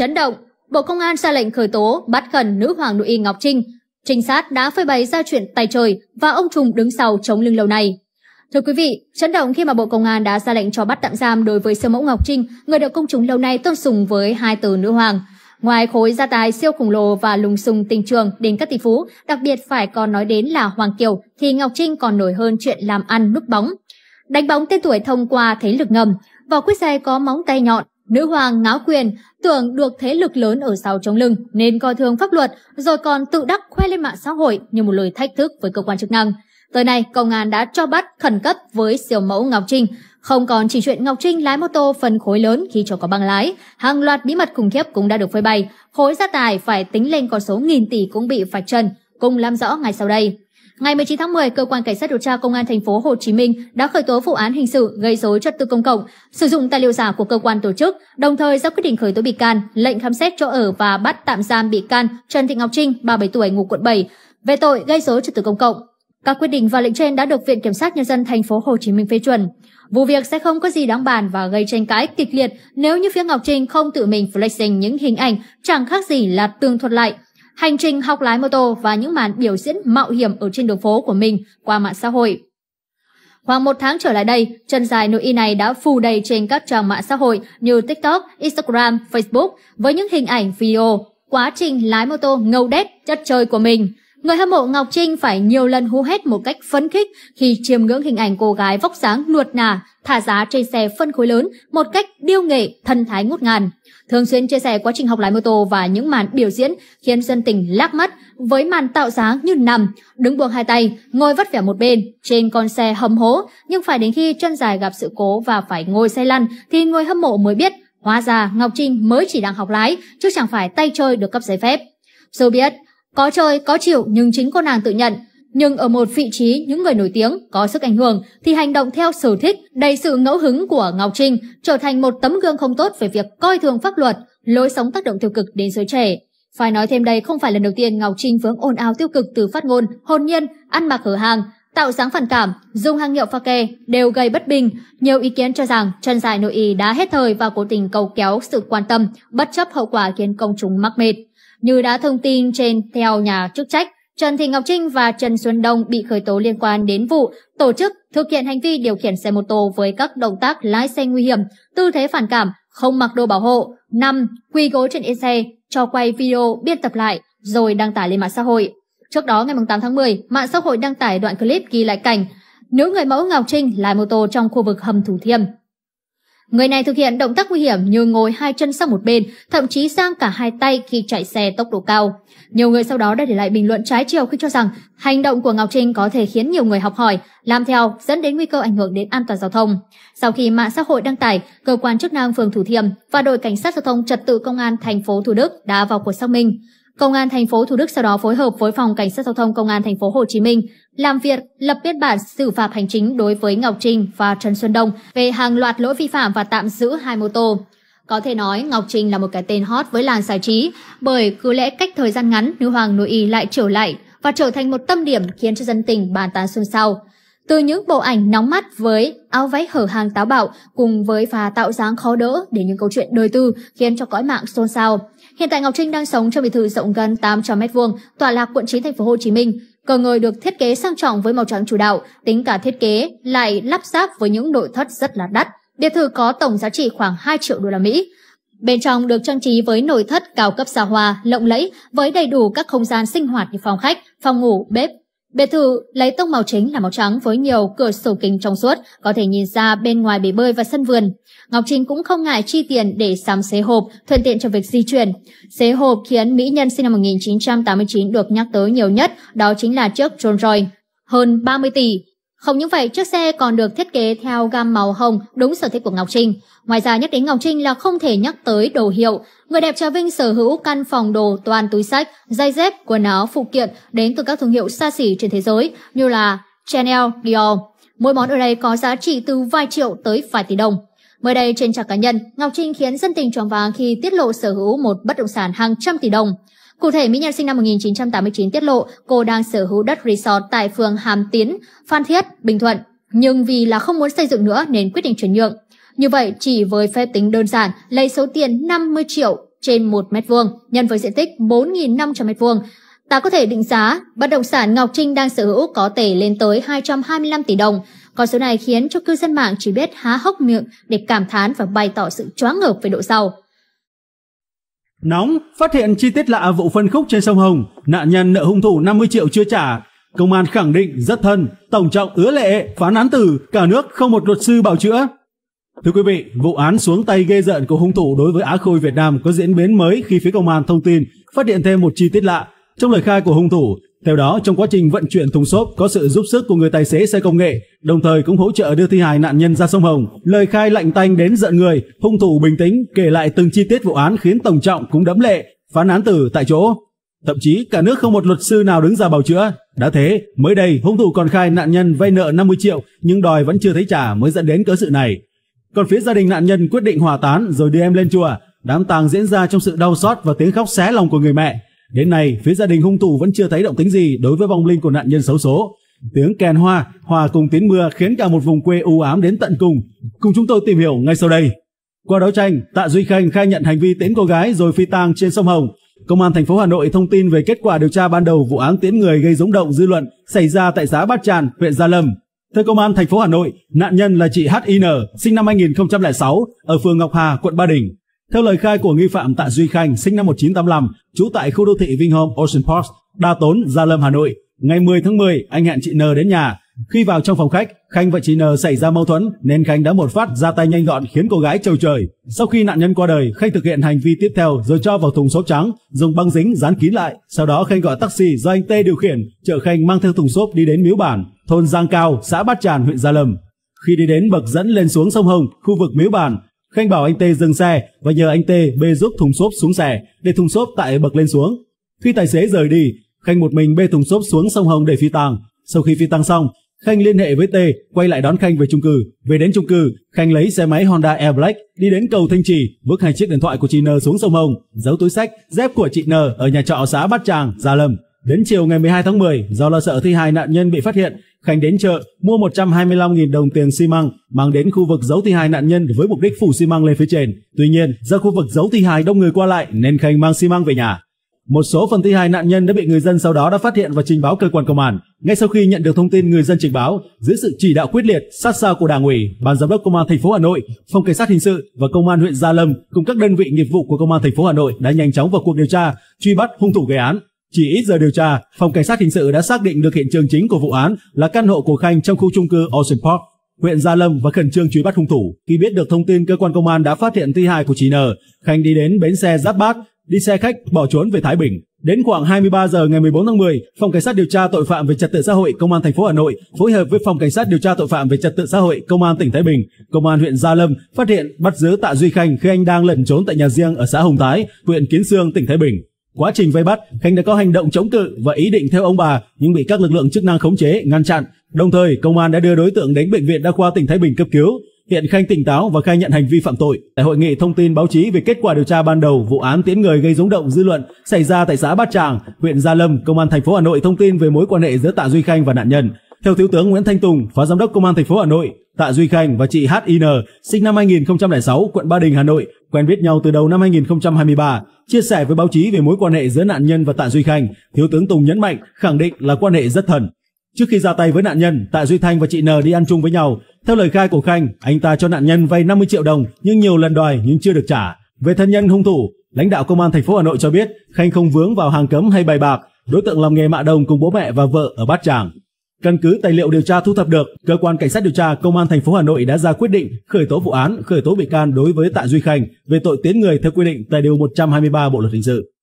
Chấn động, Bộ Công an ra lệnh khởi tố bắt khẩn nữ hoàng nội y Ngọc Trinh. Trinh sát đã phơi bày ra chuyện tay trời và ông trùm đứng sau chống lưng lâu này. Thưa quý vị, chấn động khi mà Bộ Công an đã ra lệnh cho bắt tạm giam đối với siêu mẫu Ngọc Trinh, người được công chúng lâu nay tôn sùng với hai từ nữ hoàng. Ngoài khối gia tài siêu khổng lồ và lùng sùng tình trường đến các tỷ phú, đặc biệt phải còn nói đến là Hoàng Kiều, thì Ngọc Trinh còn nổi hơn chuyện làm ăn núp bóng. Đánh bóng tên tuổi thông qua thế lực ngầm, vỏ quyết xe có móng tay nhọn, Nữ hoàng ngáo quyền tưởng được thế lực lớn ở sau chống lưng nên coi thường pháp luật rồi còn tự đắc khoe lên mạng xã hội như một lời thách thức với cơ quan chức năng. Tới nay, công an đã cho bắt khẩn cấp với siêu mẫu Ngọc Trinh. Không còn chỉ chuyện Ngọc Trinh lái mô tô phân khối lớn khi chưa có băng lái, hàng loạt bí mật khủng khiếp cũng đã được phơi bày. Khối gia tài phải tính lên con số nghìn tỷ cũng bị phạt trần, cùng làm rõ ngay sau đây. Ngày 19 tháng 10, cơ quan cảnh sát điều tra công an thành phố Hồ Chí Minh đã khởi tố vụ án hình sự gây rối trật tự công cộng, sử dụng tài liệu giả của cơ quan tổ chức, đồng thời ra quyết định khởi tố bị can, lệnh khám xét chỗ ở và bắt tạm giam bị can Trần Thị Ngọc Trinh, 37 tuổi, ngụ quận 7 về tội gây rối trật tự công cộng. Các quyết định và lệnh trên đã được Viện Kiểm sát Nhân dân thành phố Hồ Chí Minh phê chuẩn. Vụ việc sẽ không có gì đáng bàn và gây tranh cãi kịch liệt nếu như phía Ngọc Trinh không tự mình flexing những hình ảnh chẳng khác gì là tường thuật lại hành trình học lái mô tô và những màn biểu diễn mạo hiểm ở trên đường phố của mình qua mạng xã hội. Khoảng một tháng trở lại đây, chân dài nội y này đã phù đầy trên các trang mạng xã hội như TikTok, Instagram, Facebook với những hình ảnh video, quá trình lái mô tô ngầu đét chất chơi của mình. Người hâm mộ Ngọc Trinh phải nhiều lần hú hét một cách phấn khích khi chiêm ngưỡng hình ảnh cô gái vóc dáng nuột nà, thả giá trên xe phân khối lớn một cách điêu nghệ, thân thái ngút ngàn. Thường xuyên chia sẻ quá trình học lái mô tô và những màn biểu diễn khiến dân tình lác mắt với màn tạo dáng như nằm, đứng buông hai tay, ngồi vắt vẻ một bên trên con xe hầm hố, nhưng phải đến khi chân dài gặp sự cố và phải ngồi xe lăn thì người hâm mộ mới biết Hóa ra Ngọc Trinh mới chỉ đang học lái, chứ chẳng phải tay chơi được cấp giấy phép. Dù biết, có chơi, có chịu nhưng chính cô nàng tự nhận. Nhưng ở một vị trí những người nổi tiếng có sức ảnh hưởng thì hành động theo sở thích, đầy sự ngẫu hứng của Ngọc Trinh trở thành một tấm gương không tốt về việc coi thường pháp luật, lối sống tác động tiêu cực đến giới trẻ. Phải nói thêm đây không phải lần đầu tiên Ngọc Trinh vướng ồn ào tiêu cực từ phát ngôn, hồn nhiên, ăn mặc hở hàng, tạo dáng phản cảm, dùng hàng hiệu pha kê đều gây bất bình. Nhiều ý kiến cho rằng chân dài nội y đã hết thời và cố tình cầu kéo sự quan tâm, bất chấp hậu quả khiến công chúng mắc mệt. Như đã thông tin trên theo nhà chức trách, Trần Thị Ngọc Trinh và Trần Xuân Đông bị khởi tố liên quan đến vụ tổ chức thực hiện hành vi điều khiển xe mô tô với các động tác lái xe nguy hiểm, tư thế phản cảm, không mặc đồ bảo hộ, năm, Quỳ gối trên yên xe, cho quay video biên tập lại rồi đăng tải lên mạng xã hội. Trước đó ngày 8 tháng 10, mạng xã hội đăng tải đoạn clip ghi lại cảnh nữ người mẫu Ngọc Trinh lái mô tô trong khu vực hầm Thủ Thiêm. Người này thực hiện động tác nguy hiểm như ngồi hai chân sang một bên, thậm chí sang cả hai tay khi chạy xe tốc độ cao. Nhiều người sau đó đã để lại bình luận trái chiều khi cho rằng hành động của Ngọc Trinh có thể khiến nhiều người học hỏi, làm theo, dẫn đến nguy cơ ảnh hưởng đến an toàn giao thông. Sau khi mạng xã hội đăng tải, cơ quan chức năng phường Thủ Thiêm và đội cảnh sát giao thông trật tự công an thành phố Thủ Đức đã vào cuộc xác minh. Công an thành phố Thủ Đức sau đó phối hợp với phòng cảnh sát giao thông công an thành phố Hồ Chí Minh làm việc lập biên bản xử phạt hành chính đối với Ngọc Trinh và Trần Xuân Đông về hàng loạt lỗi vi phạm và tạm giữ hai mô tô. Có thể nói Ngọc Trinh là một cái tên hot với làng giải trí bởi cứ lẽ cách thời gian ngắn nữ hoàng nội y lại trở lại và trở thành một tâm điểm khiến cho dân tình bàn tán xôn xao. Từ những bộ ảnh nóng mắt với áo váy hở hàng táo bạo cùng với phà tạo dáng khó đỡ để những câu chuyện đời tư khiến cho cõi mạng xôn xao. Hiện tại Ngọc Trinh đang sống trong biệt thự rộng gần 800 m2, tọa lạc quận 9 thành phố Hồ Chí Minh. Cờ người được thiết kế sang trọng với màu trắng chủ đạo, tính cả thiết kế lại lắp ráp với những nội thất rất là đắt. Biệt thự có tổng giá trị khoảng 2 triệu đô la Mỹ. Bên trong được trang trí với nội thất cao cấp xa hoa, lộng lẫy với đầy đủ các không gian sinh hoạt như phòng khách, phòng ngủ, bếp Biệt thự lấy tông màu chính là màu trắng với nhiều cửa sổ kính trong suốt, có thể nhìn ra bên ngoài bể bơi và sân vườn. Ngọc Trinh cũng không ngại chi tiền để sắm xế hộp, thuận tiện cho việc di chuyển. Xế hộp khiến mỹ nhân sinh năm 1989 được nhắc tới nhiều nhất, đó chính là chiếc Rolls Royce. Hơn 30 tỷ, không những vậy, chiếc xe còn được thiết kế theo gam màu hồng đúng sở thích của Ngọc Trinh. Ngoài ra nhắc đến Ngọc Trinh là không thể nhắc tới đồ hiệu. Người đẹp Trà Vinh sở hữu căn phòng đồ toàn túi sách, dây dép, quần áo, phụ kiện đến từ các thương hiệu xa xỉ trên thế giới như là Chanel, Dior. Mỗi món ở đây có giá trị từ vài triệu tới vài tỷ đồng. Mới đây trên trang cá nhân, Ngọc Trinh khiến dân tình choáng váng khi tiết lộ sở hữu một bất động sản hàng trăm tỷ đồng. Cụ thể, mỹ nhân sinh năm 1989 tiết lộ cô đang sở hữu đất resort tại phường Hàm Tiến, Phan Thiết, Bình Thuận, nhưng vì là không muốn xây dựng nữa nên quyết định chuyển nhượng. Như vậy, chỉ với phép tính đơn giản, lấy số tiền 50 triệu trên 1 mét vuông nhân với diện tích 4.500 mét vuông, ta có thể định giá bất động sản Ngọc Trinh đang sở hữu có thể lên tới 225 tỷ đồng. Con số này khiến cho cư dân mạng chỉ biết há hốc miệng để cảm thán và bày tỏ sự choáng ngợp về độ giàu. Nóng, phát hiện chi tiết lạ vụ phân khúc trên sông Hồng, nạn nhân nợ hung thủ 50 triệu chưa trả. Công an khẳng định rất thân, tổng trọng ứa lệ, phán án tử, cả nước không một luật sư bảo chữa. Thưa quý vị, vụ án xuống tay ghê giận của hung thủ đối với Á Khôi Việt Nam có diễn biến mới khi phía công an thông tin phát hiện thêm một chi tiết lạ trong lời khai của hung thủ, theo đó trong quá trình vận chuyển thùng xốp có sự giúp sức của người tài xế xe công nghệ, đồng thời cũng hỗ trợ đưa thi hài nạn nhân ra sông Hồng. Lời khai lạnh tanh đến giận người, hung thủ bình tĩnh kể lại từng chi tiết vụ án khiến tổng trọng cũng đẫm lệ, phán án tử tại chỗ. Thậm chí cả nước không một luật sư nào đứng ra bào chữa. Đã thế, mới đây hung thủ còn khai nạn nhân vay nợ 50 triệu nhưng đòi vẫn chưa thấy trả mới dẫn đến cớ sự này. Còn phía gia đình nạn nhân quyết định hòa tán rồi đưa em lên chùa. Đám tang diễn ra trong sự đau xót và tiếng khóc xé lòng của người mẹ. Đến nay, phía gia đình hung thủ vẫn chưa thấy động tính gì đối với vong linh của nạn nhân xấu số. Tiếng kèn hoa, hòa cùng tiếng mưa khiến cả một vùng quê u ám đến tận cùng. Cùng chúng tôi tìm hiểu ngay sau đây. Qua đấu tranh, Tạ Duy Khanh khai nhận hành vi tiễn cô gái rồi phi tang trên sông Hồng. Công an thành phố Hà Nội thông tin về kết quả điều tra ban đầu vụ án tiễn người gây rúng động dư luận xảy ra tại xã Bát Tràn, huyện Gia Lâm. Theo công an thành phố Hà Nội, nạn nhân là chị HIN, sinh năm 2006, ở phường Ngọc Hà, quận Ba Đình. Theo lời khai của nghi phạm Tạ Duy Khanh, sinh năm 1985, trú tại khu đô thị Vinhome Ocean Park, Đa Tốn, Gia Lâm, Hà Nội. Ngày 10 tháng 10, anh hẹn chị N đến nhà. Khi vào trong phòng khách, Khanh và chị N xảy ra mâu thuẫn nên Khanh đã một phát ra tay nhanh gọn khiến cô gái trầu trời. Sau khi nạn nhân qua đời, Khanh thực hiện hành vi tiếp theo rồi cho vào thùng xốp trắng, dùng băng dính dán kín lại. Sau đó Khanh gọi taxi do anh T điều khiển, chở Khanh mang theo thùng xốp đi đến Miếu Bản, thôn Giang Cao, xã Bát Tràn, huyện Gia Lâm. Khi đi đến bậc dẫn lên xuống sông Hồng, khu vực Miếu Bản, Khanh bảo anh Tê dừng xe và nhờ anh Tê bê giúp thùng xốp xuống xe để thùng xốp tại bậc lên xuống. Khi tài xế rời đi, Khanh một mình bê thùng xốp xuống sông Hồng để phi tàng. Sau khi phi tang xong, Khanh liên hệ với Tê quay lại đón Khanh về chung cư. Về đến chung cư, Khanh lấy xe máy Honda Air Black đi đến cầu Thanh Trì, vứt hai chiếc điện thoại của chị N xuống sông Hồng, giấu túi sách, dép của chị N ở nhà trọ xã Bát Tràng, Gia Lâm. Đến chiều ngày 12 tháng 10, do lo sợ thi hài nạn nhân bị phát hiện, Khánh đến chợ mua 125.000 đồng tiền xi măng mang đến khu vực giấu thi hài nạn nhân với mục đích phủ xi măng lên phía trên. Tuy nhiên, do khu vực giấu thi hài đông người qua lại nên Khánh mang xi măng về nhà. Một số phần thi hài nạn nhân đã bị người dân sau đó đã phát hiện và trình báo cơ quan công an. Ngay sau khi nhận được thông tin người dân trình báo, dưới sự chỉ đạo quyết liệt, sát sao của Đảng ủy, Ban giám đốc Công an thành phố Hà Nội, Phòng Cảnh sát hình sự và Công an huyện Gia Lâm cùng các đơn vị nghiệp vụ của Công an thành phố Hà Nội đã nhanh chóng vào cuộc điều tra, truy bắt hung thủ gây án. Chỉ ít giờ điều tra, phòng cảnh sát hình sự đã xác định được hiện trường chính của vụ án là căn hộ của Khanh trong khu trung cư Ocean Park, huyện Gia Lâm và khẩn trương truy bắt hung thủ. Khi biết được thông tin cơ quan công an đã phát hiện thi hài của chị N, Khanh đi đến bến xe Giáp Bát, đi xe khách bỏ trốn về Thái Bình. Đến khoảng 23 giờ ngày 14 tháng 10, Phòng Cảnh sát điều tra tội phạm về trật tự xã hội Công an thành phố Hà Nội phối hợp với Phòng Cảnh sát điều tra tội phạm về trật tự xã hội Công an tỉnh Thái Bình, Công an huyện Gia Lâm phát hiện bắt giữ Tạ Duy Khanh khi anh đang lẩn trốn tại nhà riêng ở xã Hồng Thái, huyện Kiến Sương, tỉnh Thái Bình. Quá trình vây bắt, Khánh đã có hành động chống cự và ý định theo ông bà nhưng bị các lực lượng chức năng khống chế, ngăn chặn. Đồng thời, công an đã đưa đối tượng đến bệnh viện đa khoa tỉnh Thái Bình cấp cứu. Hiện Khanh tỉnh táo và khai nhận hành vi phạm tội. Tại hội nghị thông tin báo chí về kết quả điều tra ban đầu vụ án tiễn người gây rúng động dư luận xảy ra tại xã Bát Tràng, huyện Gia Lâm, công an thành phố Hà Nội thông tin về mối quan hệ giữa Tạ Duy Khanh và nạn nhân. Theo thiếu tướng Nguyễn Thanh Tùng, phó giám đốc công an thành phố Hà Nội, Tạ Duy Khanh và chị HIN, sinh năm 2006, quận Ba Đình, Hà Nội, quen biết nhau từ đầu năm 2023. Chia sẻ với báo chí về mối quan hệ giữa nạn nhân và Tạ Duy Khanh, Thiếu tướng Tùng nhấn mạnh khẳng định là quan hệ rất thân. Trước khi ra tay với nạn nhân, Tạ Duy Thanh và chị N đi ăn chung với nhau. Theo lời khai của Khanh, anh ta cho nạn nhân vay 50 triệu đồng nhưng nhiều lần đòi nhưng chưa được trả. Về thân nhân hung thủ, lãnh đạo công an thành phố Hà Nội cho biết Khanh không vướng vào hàng cấm hay bài bạc. Đối tượng làm nghề mạ đồng cùng bố mẹ và vợ ở Bát Tràng. Căn cứ tài liệu điều tra thu thập được, cơ quan cảnh sát điều tra công an thành phố Hà Nội đã ra quyết định khởi tố vụ án, khởi tố bị can đối với Tạ Duy Khanh về tội tiến người theo quy định tại điều 123 Bộ luật hình sự.